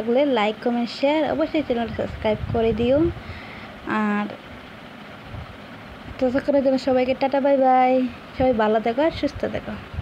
লাগলে like comment share অবশ্যই চ্যানেলটা সাবস্ক্রাইব করে দিও আর ততক্ষণের জন্য সবাইকে টাটা বাই বাই সবাই ভালো দেখো আর সুস্থ দেখো